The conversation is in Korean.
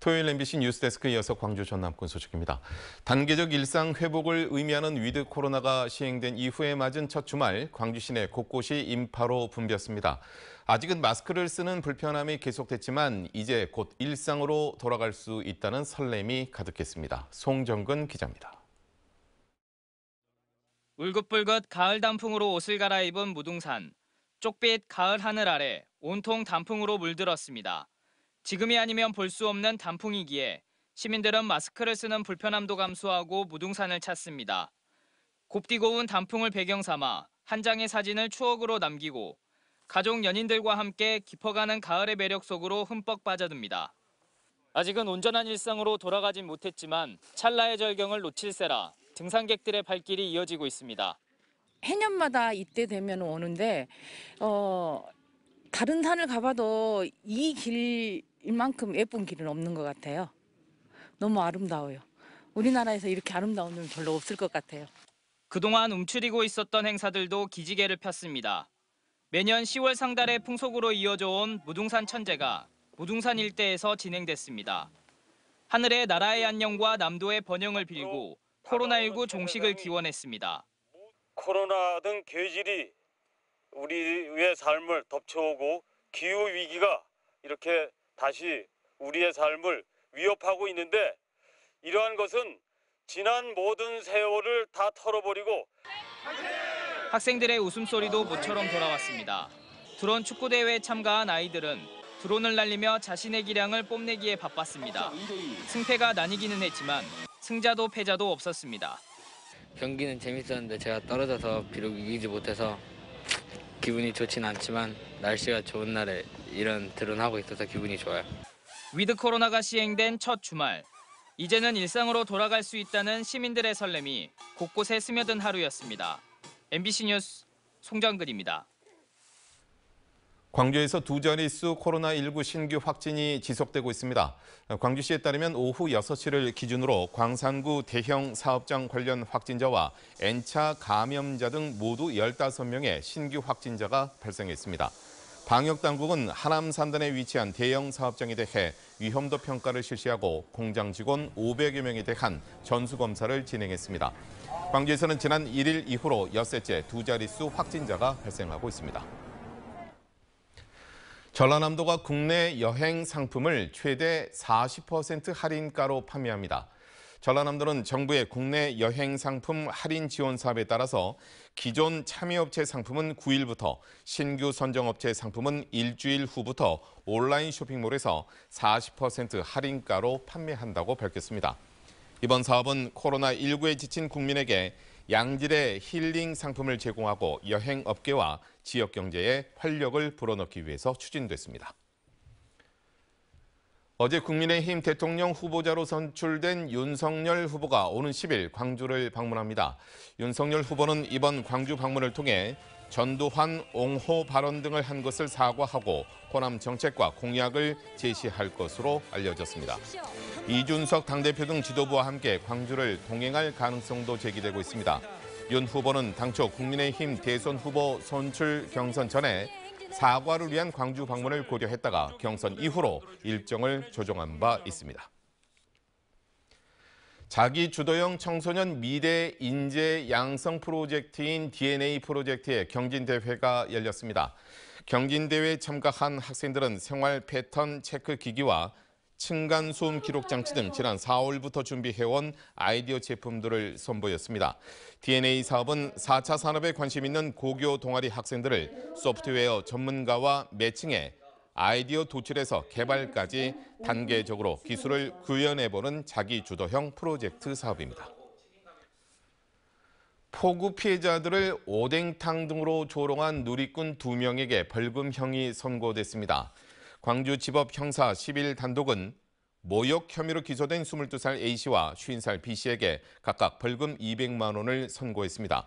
토요일 MBC 뉴스데스크 에 이어서 광주 전남권 소식입니다. 단계적 일상 회복을 의미하는 위드 코로나가 시행된 이후에 맞은 첫 주말 광주 시내 곳곳이 인파로 붐볐습니다. 아직은 마스크를 쓰는 불편함이 계속됐지만 이제 곧 일상으로 돌아갈 수 있다는 설렘이 가득했습니다. 송정근 기자입니다. 울긋불긋 가을 단풍으로 옷을 갈아입은 무등산. 쪽빛 가을 하늘 아래 온통 단풍으로 물들었습니다. 지금이 아니면 볼 수 없는 단풍이기에 시민들은 마스크를 쓰는 불편함도 감수하고 무등산을 찾습니다. 곱디고운 단풍을 배경 삼아 한 장의 사진을 추억으로 남기고 가족 연인들과 함께 깊어가는 가을의 매력 속으로 흠뻑 빠져듭니다. 아직은 온전한 일상으로 돌아가진 못했지만 찰나의 절경을 놓칠세라 등산객들의 발길이 이어지고 있습니다. 해년마다 이때 되면 오는데 어, 다른 산을 가봐도 이길 이만큼 예쁜 길은 없는 것 같아요. 너무 아름다워요. 우리나라에서 이렇게 아름다운 일 별로 없을 것 같아요. 그동안 움츠리고 있었던 행사들도 기지개를 폈습니다. 매년 10월 상달에 풍속으로 이어져 온 무등산 천재가 무등산 일대에서 진행됐습니다. 하늘의 나라의 안녕과 남도의 번영을 빌고 코로나19 종식을 기원했습니다. 코로나 등계질이 우리의 삶을 덮쳐오고 기후 위기가 이렇게 다시 우리의 삶을 위협하고 있는데 이러한 것은 지난 모든 세월을 다 털어버리고 학생들의 웃음소리도 모처럼 돌아왔습니다. 드론 축구대회에 참가한 아이들은 드론을 날리며 자신의 기량을 뽐내기에 바빴습니다. 승패가 나뉘기는 했지만 승자도 패자도 없었습니다. 경기는 재밌었는데 제가 떨어져서 비록 이기지 못해서 기분이 좋진 않지만 날씨가 좋은 날에 이런 드론하고 있어서 기분이 좋아요. 위드 코로나가 시행된 첫 주말. 이제는 일상으로 돌아갈 수 있다는 시민들의 설렘이 곳곳에 스며든 하루였습니다. MBC 뉴스 송정근입니다. 광주에서 두 자릿수 코로나19 신규 확진이 지속되고 있습니다. 광주시에 따르면 오후 6시를 기준으로 광산구 대형 사업장 관련 확진자와 N차 감염자 등 모두 15명의 신규 확진자가 발생했습니다. 방역당국은 하남 산단에 위치한 대형 사업장에 대해 위험도 평가를 실시하고 공장 직원 500여 명에 대한 전수검사를 진행했습니다. 광주에서는 지난 1일 이후로 엿새째 두 자릿수 확진자가 발생하고 있습니다. 전라남도가 국내 여행 상품을 최대 40% 할인가로 판매합니다. 전라남도는 정부의 국내 여행 상품 할인 지원 사업에 따라서 기존 참여업체 상품은 9일부터 신규 선정업체 상품은 일주일 후부터 온라인 쇼핑몰에서 40% 할인가로 판매한다고 밝혔습니다. 이번 사업은 코로나19에 지친 국민에게 양질의 힐링 상품을 제공하고 여행 업계와 지역 경제에 활력을 불어넣기 위해서 추진됐습니다. 어제 국민의힘 대통령 후보자로 선출된 윤석열 후보가 오는 10일 광주를 방문합니다. 윤석열 후보는 이번 광주 방문을 통해 전두환 옹호 발언 등을 한 것을 사과하고 호남 정책과 공약을 제시할 것으로 알려졌습니다. 이준석 당대표 등 지도부와 함께 광주를 동행할 가능성도 제기되고 있습니다. 윤 후보는 당초 국민의힘 대선 후보 선출 경선 전에 사과를 위한 광주 방문을 고려했다가 경선 이후로 일정을 조정한 바 있습니다. 자기 주도형 청소년 미래 인재 양성 프로젝트인 DNA 프로젝트의 경진대회가 열렸습니다. 경진대회에 참가한 학생들은 생활 패턴 체크 기기와 층간소음 기록 장치 등 지난 4월부터 준비해온 아이디어 제품들을 선보였습니다. DNA 사업은 4차 산업에 관심 있는 고교 동아리 학생들을 소프트웨어 전문가와 매칭해 아이디어 도출에서 개발까지 단계적으로 기술을 구현해보는 자기주도형 프로젝트 사업입니다. 폭우 피해자들을 오뎅탕 등으로 조롱한 누리꾼 2명에게 벌금형이 선고됐습니다. 광주지법 형사 10일 단독은 모욕 혐의로 기소된 22살 A씨와 50살 B씨에게 각각 벌금 200만 원을 선고했습니다.